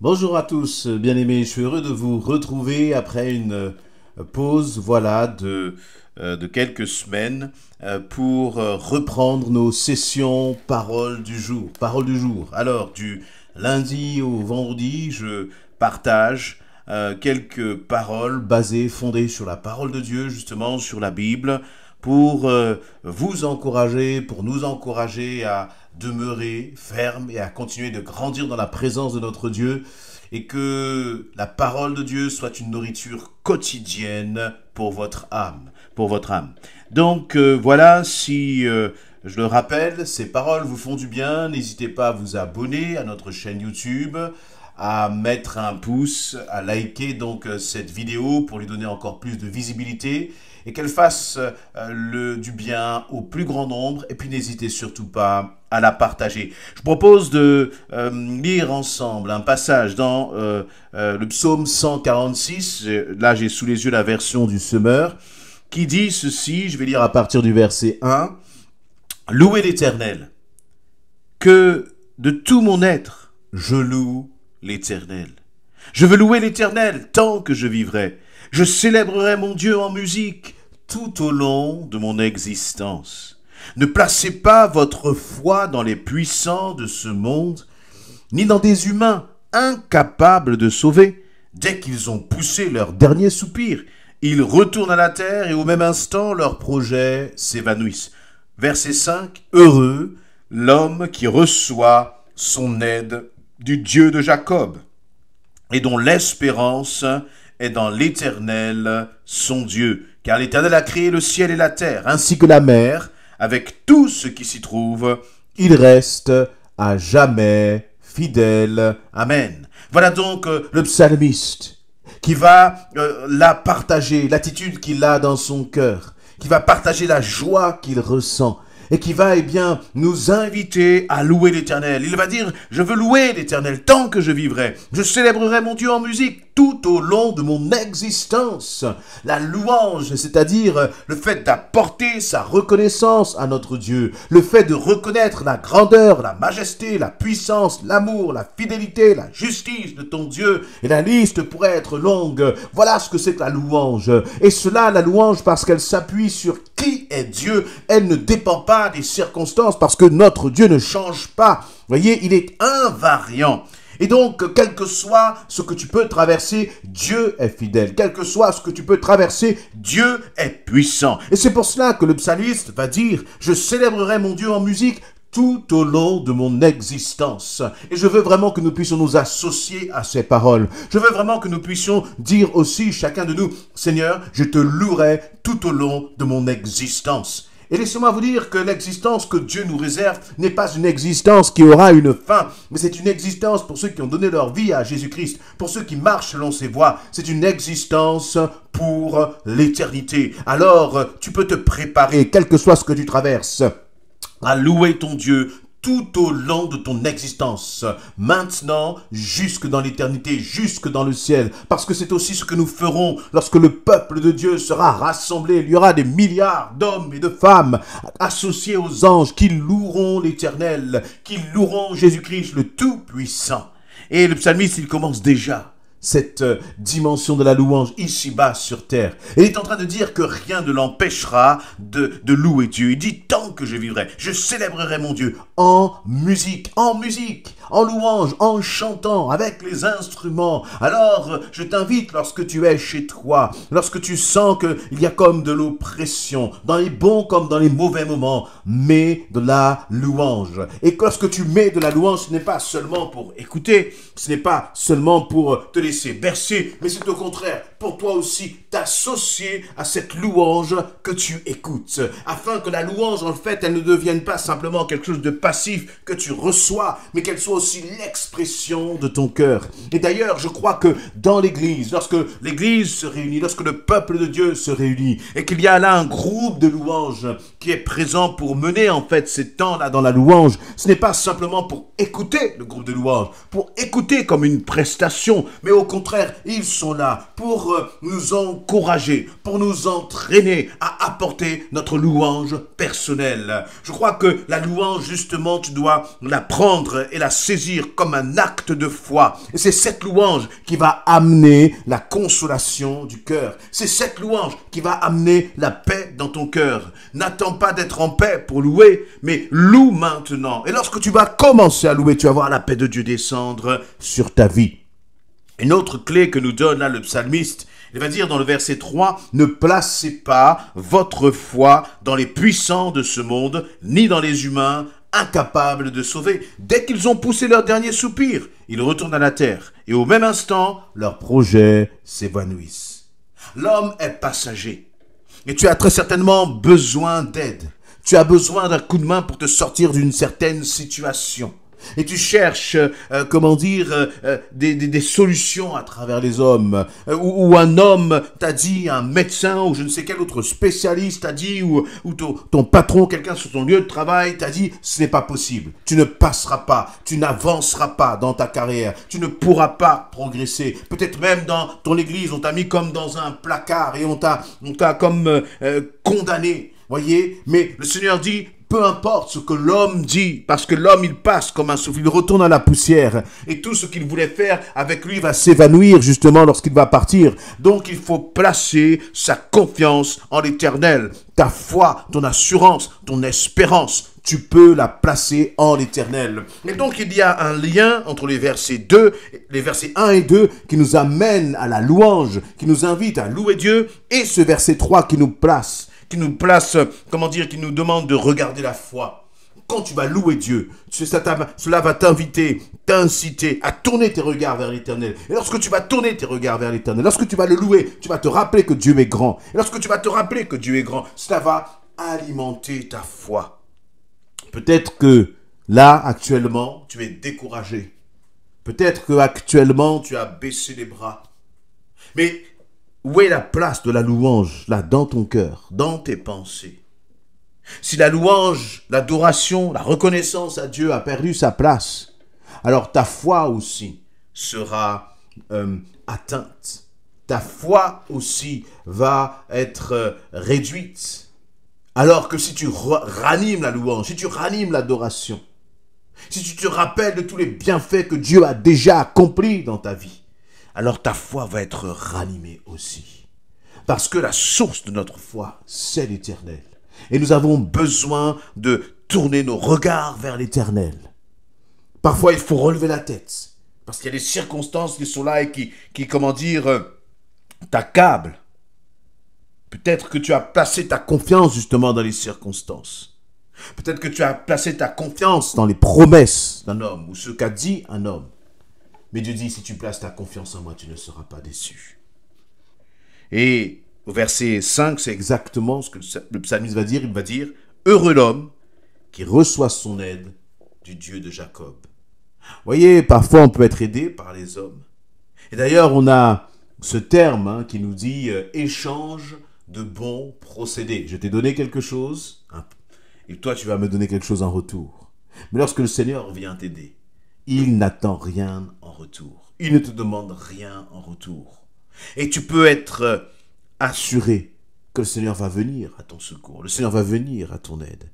Bonjour à tous, bien-aimés, je suis heureux de vous retrouver après une euh, pause, voilà, de, euh, quelques semaines euh, pour reprendre nos sessions Parole du jour. Parole du jour. Alors, du lundi au vendredi, je partage quelques paroles basées, fondées sur la parole de Dieu, justement, sur la Bible, pour euh, vous encourager, pour nous encourager à demeurer fermes et à continuer de grandir dans la présence de notre Dieu et que la parole de Dieu soit une nourriture quotidienne pour votre âme, pour votre âme. Donc euh, voilà, si euh, je le rappelle, ces paroles vous font du bien, n'hésitez pas à vous abonner à notre chaîne YouTube, à mettre un pouce, à liker donc cette vidéo pour lui donner encore plus de visibilité et qu'elle fasse euh, le, du bien au plus grand nombre. Et puis n'hésitez surtout pas à la partager. Je propose de euh, lire ensemble un passage dans euh, le psaume 146. Là, j'ai sous les yeux la version du semeur qui dit ceci. Je vais lire à partir du verset 1. Louez l'Éternel. Que de tout mon être, je loue l'Éternel. Je veux louer l'Éternel tant que je vivrai. Je célébrerai mon Dieu en musique tout au long de mon existence. Ne placez pas votre foi dans les puissants de ce monde, ni dans des humains incapables de sauver. Dès qu'ils ont poussé leur dernier soupir, ils retournent à la terre et au même instant leurs projets s'évanouissent. Verset 5. Heureux l'homme qui reçoit son aide du Dieu de Jacob et dont l'espérance est dans l'Éternel, son Dieu. Car l'Éternel a créé le ciel et la terre, ainsi que la mer, avec tout ce qui s'y trouve. Il reste à jamais fidèle. Amen. Voilà donc euh, le psalmiste qui va euh, la partager, l'attitude qu'il a dans son cœur, qui va partager la joie qu'il ressent, et qui va, eh bien, nous inviter à louer l'Éternel. Il va dire, je veux louer l'Éternel tant que je vivrai. Je célébrerai mon Dieu en musique tout au long de mon existence. La louange, c'est-à-dire le fait d'apporter sa reconnaissance à notre Dieu, le fait de reconnaître la grandeur, la majesté, la puissance, l'amour, la fidélité, la justice de ton Dieu. Et la liste pourrait être longue. Voilà ce que c'est que la louange. Et cela, la louange, parce qu'elle s'appuie sur Dieu, elle ne dépend pas des circonstances parce que notre Dieu ne change pas. Voyez, il est invariant. Et donc, quel que soit ce que tu peux traverser, Dieu est fidèle. Quel que soit ce que tu peux traverser, Dieu est puissant. Et c'est pour cela que le psalmiste va dire, je célébrerai mon Dieu en musique, tout au long de mon existence. Et je veux vraiment que nous puissions nous associer à ces paroles. Je veux vraiment que nous puissions dire aussi chacun de nous, Seigneur, je te louerai tout au long de mon existence. Et laissez-moi vous dire que l'existence que Dieu nous réserve n'est pas une existence qui aura une fin, mais c'est une existence pour ceux qui ont donné leur vie à Jésus-Christ, pour ceux qui marchent selon ses voies. C'est une existence pour l'éternité. Alors, tu peux te préparer, quel que soit ce que tu traverses à louer ton Dieu tout au long de ton existence, maintenant, jusque dans l'éternité, jusque dans le ciel, parce que c'est aussi ce que nous ferons lorsque le peuple de Dieu sera rassemblé. Il y aura des milliards d'hommes et de femmes associés aux anges qui loueront l'Éternel, qui loueront Jésus-Christ le Tout-Puissant. Et le psalmiste, il commence déjà cette euh, dimension de la louange ici-bas sur terre. Et il est en train de dire que rien ne l'empêchera de, de louer Dieu. Il dit tant que je vivrai, je célébrerai mon Dieu en musique, en musique, en louange, en chantant, avec les instruments. Alors, euh, je t'invite lorsque tu es chez toi, lorsque tu sens qu'il y a comme de l'oppression, dans les bons comme dans les mauvais moments, mets de la louange. Et lorsque tu mets de la louange, ce n'est pas seulement pour écouter, ce n'est pas seulement pour te laisser c'est mais c'est au contraire pour toi aussi t'associer à cette louange que tu écoutes, afin que la louange, en fait, elle ne devienne pas simplement quelque chose de passif que tu reçois, mais qu'elle soit aussi l'expression de ton cœur. Et d'ailleurs, je crois que dans l'Église, lorsque l'Église se réunit, lorsque le peuple de Dieu se réunit, et qu'il y a là un groupe de louanges, qui est présent pour mener en fait ces temps-là dans la louange. Ce n'est pas simplement pour écouter le groupe de louange, pour écouter comme une prestation, mais au contraire, ils sont là pour euh, nous encourager, pour nous entraîner à apporter notre louange personnelle. Je crois que la louange, justement, tu dois la prendre et la saisir comme un acte de foi. Et c'est cette louange qui va amener la consolation du cœur. C'est cette louange qui va amener la paix dans ton cœur. N'attends pas d'être en paix pour louer, mais loue maintenant. Et lorsque tu vas commencer à louer, tu vas voir la paix de Dieu descendre sur ta vie. Une autre clé que nous donne le psalmiste, il va dire dans le verset 3, ne placez pas votre foi dans les puissants de ce monde, ni dans les humains incapables de sauver. Dès qu'ils ont poussé leur dernier soupir, ils retournent à la terre, et au même instant, leurs projets s'évanouissent. L'homme est passager. Et tu as très certainement besoin d'aide. Tu as besoin d'un coup de main pour te sortir d'une certaine situation et tu cherches, euh, comment dire, euh, euh, des, solutions à travers les hommes, ou, un homme t'a dit, un médecin, ou je ne sais quel autre spécialiste t'a dit, ou, ou ton, patron, quelqu'un sur ton lieu de travail t'a dit, ce n'est pas possible, tu ne passeras pas, tu n'avanceras pas dans ta carrière, tu ne pourras pas progresser. Peut-être même dans ton église, on t'a mis comme dans un placard et on t'a, on t'a comme condamné. Voyez, mais le Seigneur dit, peu importe ce que l'homme dit, parce que l'homme, il passe comme un souffle, il retourne à la poussière, et tout ce qu'il voulait faire avec lui va s'évanouir justement lorsqu'il va partir. Donc il faut placer sa confiance en l'Éternel, ta foi, ton assurance, ton espérance, tu peux la placer en l'éternel. Et donc il y a un lien entre les versets 2, les versets 1 et 2 qui nous amènent à la louange, qui nous invite à louer Dieu, et ce verset 3 qui nous place qui nous place, comment dire, qui nous demande de regarder la foi quand tu vas louer Dieu, cela va t'inviter, t'inciter à tourner tes regards vers l'éternel. Et lorsque tu vas tourner tes regards vers l'éternel, lorsque tu vas le louer, tu vas te rappeler que Dieu est grand. Et lorsque tu vas te rappeler que Dieu est grand, cela va alimenter ta foi. Peut-être que là, actuellement, tu es découragé. Peut-être que actuellement, tu as baissé les bras. Mais où est la place de la louange Là, dans ton cœur, dans tes pensées. Si la louange, l'adoration, la reconnaissance à Dieu a perdu sa place, alors ta foi aussi sera euh, atteinte. Ta foi aussi va être euh, réduite. Alors que si tu ranimes la louange, si tu ranimes l'adoration, si tu te rappelles de tous les bienfaits que Dieu a déjà accomplis dans ta vie, alors ta foi va être ranimée aussi. Parce que la source de notre foi, c'est l'Éternel. Et nous avons besoin de tourner nos regards vers l'Éternel. Parfois, il faut relever la tête. Parce qu'il y a des circonstances qui sont là et qui, comment dire, euh, t'accablent. Peut-être que tu as placé ta confiance justement dans les circonstances. Peut-être que tu as placé ta confiance dans les promesses d'un homme ou ce qu'a dit un homme. Mais Dieu dit, si tu places ta confiance en moi, tu ne seras pas déçu. Et au verset 5, c'est exactement ce que le psalmiste va dire. Il va dire, heureux l'homme qui reçoit son aide du Dieu de Jacob. Vous voyez, parfois on peut être aidé par les hommes. Et d'ailleurs, on a ce terme hein, qui nous dit euh, échange de bons procédés. Je t'ai donné quelque chose, hein, et toi tu vas me donner quelque chose en retour. Mais lorsque le Seigneur vient t'aider, il n'attend rien en retour. Il ne te demande rien en retour. Et tu peux être euh, assuré que le Seigneur va venir à ton secours, le Seigneur va venir à ton aide.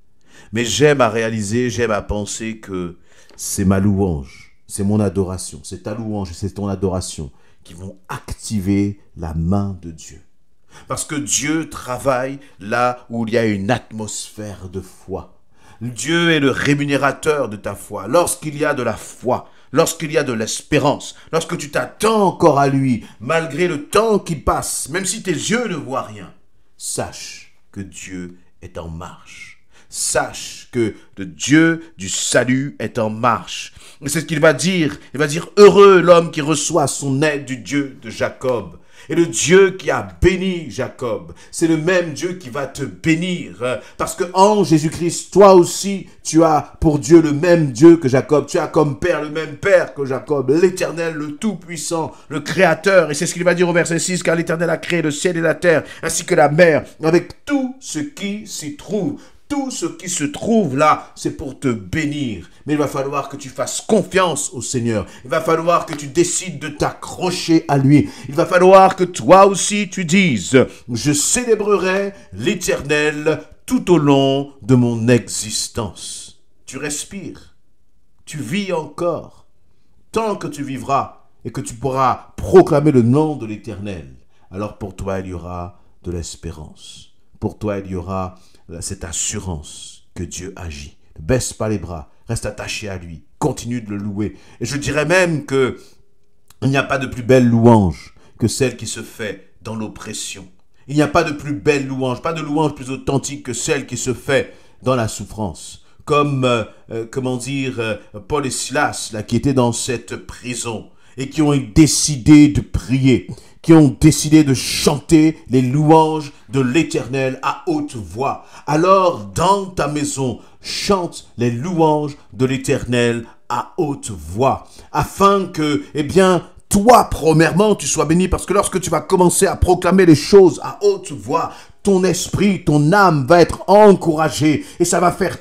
Mais j'aime à réaliser, j'aime à penser que c'est ma louange, c'est mon adoration, c'est ta louange, c'est ton adoration qui vont activer la main de Dieu. Parce que Dieu travaille là où il y a une atmosphère de foi. Dieu est le rémunérateur de ta foi. Lorsqu'il y a de la foi, lorsqu'il y a de l'espérance, lorsque tu t'attends encore à lui, malgré le temps qui passe, même si tes yeux ne voient rien, sache que Dieu est en marche. Sache que le Dieu du salut est en marche. C'est ce qu'il va dire. Il va dire, heureux l'homme qui reçoit son aide du Dieu de Jacob. Et le Dieu qui a béni Jacob, c'est le même Dieu qui va te bénir. Parce que en Jésus-Christ, toi aussi, tu as pour Dieu le même Dieu que Jacob. Tu as comme Père le même Père que Jacob. L'Éternel, le Tout-Puissant, le Créateur. Et c'est ce qu'il va dire au verset 6, car l'Éternel a créé le ciel et la terre, ainsi que la mer, avec tout ce qui s'y trouve tout ce qui se trouve là, c'est pour te bénir. Mais il va falloir que tu fasses confiance au Seigneur. Il va falloir que tu décides de t'accrocher à lui. Il va falloir que toi aussi tu dises, je célébrerai l'Éternel tout au long de mon existence. Tu respires. Tu vis encore. Tant que tu vivras et que tu pourras proclamer le nom de l'Éternel, alors pour toi il y aura de l'espérance. Pour toi, il y aura euh, cette assurance que Dieu agit. Ne baisse pas les bras, reste attaché à lui, continue de le louer. Et je dirais même que il n'y a pas de plus belle louange que celle qui se fait dans l'oppression. Il n'y a pas de plus belle louange, pas de louange plus authentique que celle qui se fait dans la souffrance. Comme, euh, euh, comment dire, Paul et Silas, qui étaient dans cette prison et qui ont décidé de prier qui ont décidé de chanter les louanges de l'Éternel à haute voix. Alors dans ta maison, chante les louanges de l'Éternel à haute voix, afin que, eh bien, toi, premièrement, tu sois béni, parce que lorsque tu vas commencer à proclamer les choses à haute voix, ton esprit, ton âme va être encouragée et ça va faire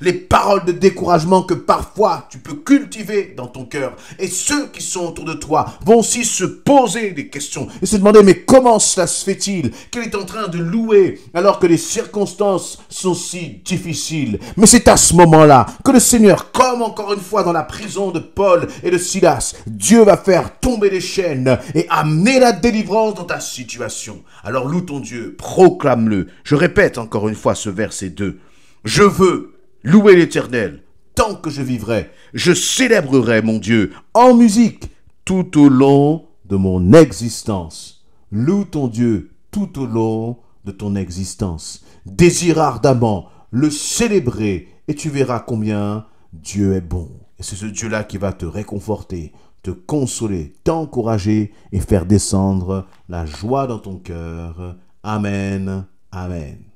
les paroles de découragement que parfois tu peux cultiver dans ton cœur. Et ceux qui sont autour de toi vont aussi se poser des questions et se demander mais comment cela se fait-il qu'il est en train de louer alors que les circonstances sont si difficiles. Mais c'est à ce moment-là que le Seigneur, comme encore une fois dans la prison de Paul et de Silas, Dieu va faire tomber les chaînes et amener la délivrance dans ta situation. Alors loue ton Dieu, proclame-le. Je répète encore une fois ce verset 2. Je veux louer l'Éternel tant que je vivrai. Je célébrerai mon Dieu en musique tout au long de mon existence. Loue ton Dieu tout au long de ton existence. Désire ardemment le célébrer et tu verras combien Dieu est bon. Et c'est ce Dieu-là qui va te réconforter, te consoler, t'encourager et faire descendre la joie dans ton cœur. Amen. Amen.